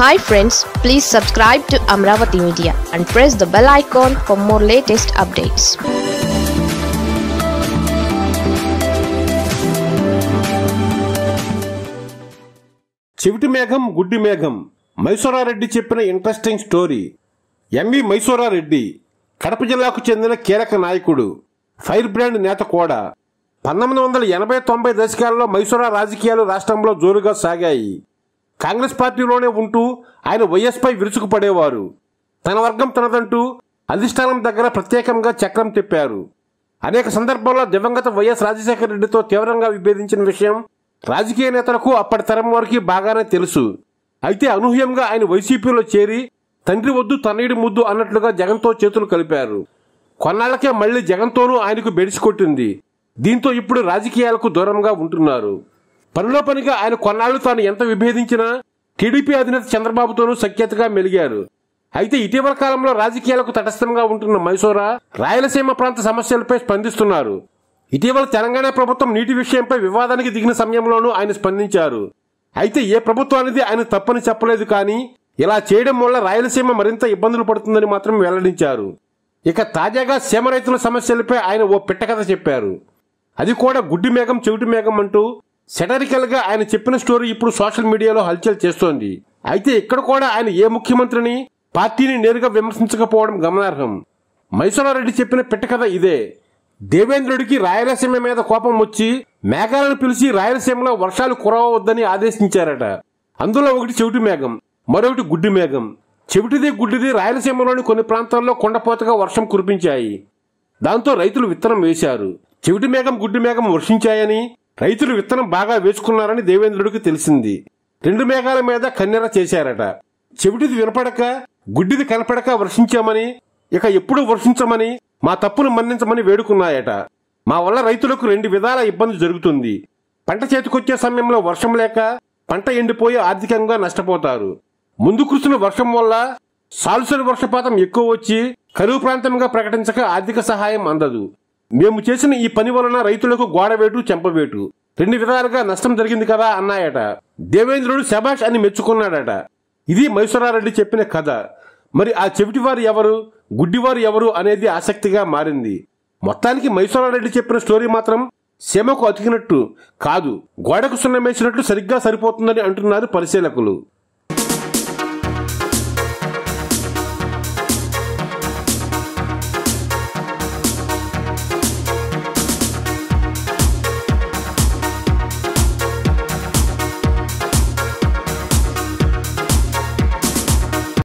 hi friends please subscribe to Amaravati media and press the bell icon for more latest updates చెవిటి మేఘం గుడ్డి మేఘం మైసూరారెడ్డి చెప్పిన interesting story M V Mysura Reddy Kadapa జిల్లాకు చెందిన కీలక నాయకుడు ఫైర్ బ్రాండ్ నేత కూడా పంతొమ్మిది వందల ఎనభై తొంభై దశకాలలో మైసూరా రాజకీయాలు రాష్ట్రంలో జోరుగా సాగాయి కాంగ్రెస్ పార్టీలోనే ఉంటూ ఆయన వైఎస్పై విరుచుకుపడేవారు తన వర్గం తనదంటూ అధిష్టానం దగ్గర ప్రత్యేకంగా చక్రం తిప్పారు అనేక సందర్భాల్లో దివంగత వైఎస్ రాజశేఖర రెడ్డితో తీవ్రంగా విభేదించిన విషయం రాజకీయ నేతలకు అప్పటి తరం వారికి బాగానే తెలుసు అయితే అనూహ్యంగా ఆయన వైసీపీలో చేరి తండ్రి వద్దు తన్నీడి ముద్దు అన్నట్లుగా జగన్తో చేతులు కలిపారు కొన్నాళ్లకే మళ్లీ జగన్తోనూ ఆయనకు బెడిసి కొట్టింది దీంతో ఇప్పుడు రాజకీయాలకు దూరంగా ఉంటున్నారు పనిలో పనిగా ఆయన కొన్నాళ్లు తాను ఎంత విభేదించినా టీడీపీ అధినేత చంద్రబాబుతోనూ సఖ్యతగా మెలిగారు అయితే ఇటీవల కాలంలో రాజకీయాలకు తటస్థంగా ఉంటున్న మైసూరా రాయలసీమ ప్రాంత సమస్యలపై స్పందిస్తున్నారు ఇటీవల తెలంగాణ ప్రభుత్వం నీటి విషయంపై వివాదానికి దిగిన సమయంలోనూ ఆయన స్పందించారు అయితే ఏ ప్రభుత్వానిది ఆయన తప్పని చెప్పలేదు కానీ ఇలా చేయడం వల్ల రాయలసీమ మరింత ఇబ్బందులు పడుతుందని మాత్రం వెల్లడించారు ఇక తాజాగా సీమ రైతుల సమస్యలపై ఆయన ఓ పిట్టకథ చెప్పారు అది కూడా గుడ్డి మేఘం చెవిటి మేఘం అంటూ సెటరికల్గా ఆయన చెప్పిన స్టోరీ ఇప్పుడు సోషల్ మీడియాలో హల్చల్ చేస్తోంది అయితే ఇక్కడ కూడా ఆయన ఏ ముఖ్యమంత్రిని పార్టీని నేరుగా విమర్శించకపోవడం గమనార్హం మైసూరారెడ్డి చెప్పిన పిట్టకథ ఇదే దేవేంద్రుడికి రాయలసీమ మీద కోపం వచ్చి మేఘాలను పిలిచి రాయలసీమలో వర్షాలు కురవద్దని ఆదేశించారట అందులో ఒకటి చెవిటి మేఘం మరొకటి గుడ్డి మేఘం చెవిటిది గుడ్డిది రాయలసీమలోని కొన్ని ప్రాంతాల్లో కొండపోతగా వర్షం కురిపించాయి దాంతో రైతులు విత్తనం వేశారు చెవిటి మేఘం గుడ్డి మేఘం వర్షించాయని రైతులు విత్తనం బాగా వేసుకున్నారని దేవేంద్రుడికి తెలిసింది రెండు మేఘాల మీద కన్నెర చేశారట చెవిటిది వినపడక గుడ్డిది కనపడక వర్షించామని ఇక ఎప్పుడూ వర్షించమని మా తప్పును మన్నించమని వేడుకున్నాయట మా వల్ల రైతులకు రెండు విధాల ఇబ్బంది జరుగుతుంది పంట చేతికొచ్చే సమయంలో వర్షం లేక పంట ఎండిపోయి ఆర్థికంగా నష్టపోతారు ముందు కురిసిన వర్షం వల్ల సాల్సరి వర్షపాతం ఎక్కువ వచ్చి కరువు ప్రాంతంగా ప్రకటించక ఆర్థిక సహాయం అందదు మేము చేసిన ఈ పని వలన రైతులకు గోడవేటు చెంపవేటు రెండు విధాలుగా నష్టం జరిగింది కదా అన్నాయట దేవేంద్రుడు శభాష్ అని మెచ్చుకున్నాడట ఇది మైసూరారెడ్డి చెప్పిన కథ మరి ఆ చెవిటివారు ఎవరు గుడ్డివారు ఎవరు అనేది ఆసక్తిగా మారింది మొత్తానికి మైసూరారెడ్డి చెప్పిన స్టోరీ మాత్రం సీమకు అతికినట్టు కాదు గోడకు సున్నమేసినట్లు సరిగ్గా సరిపోతుందని అంటున్నారు పరిశీలకులు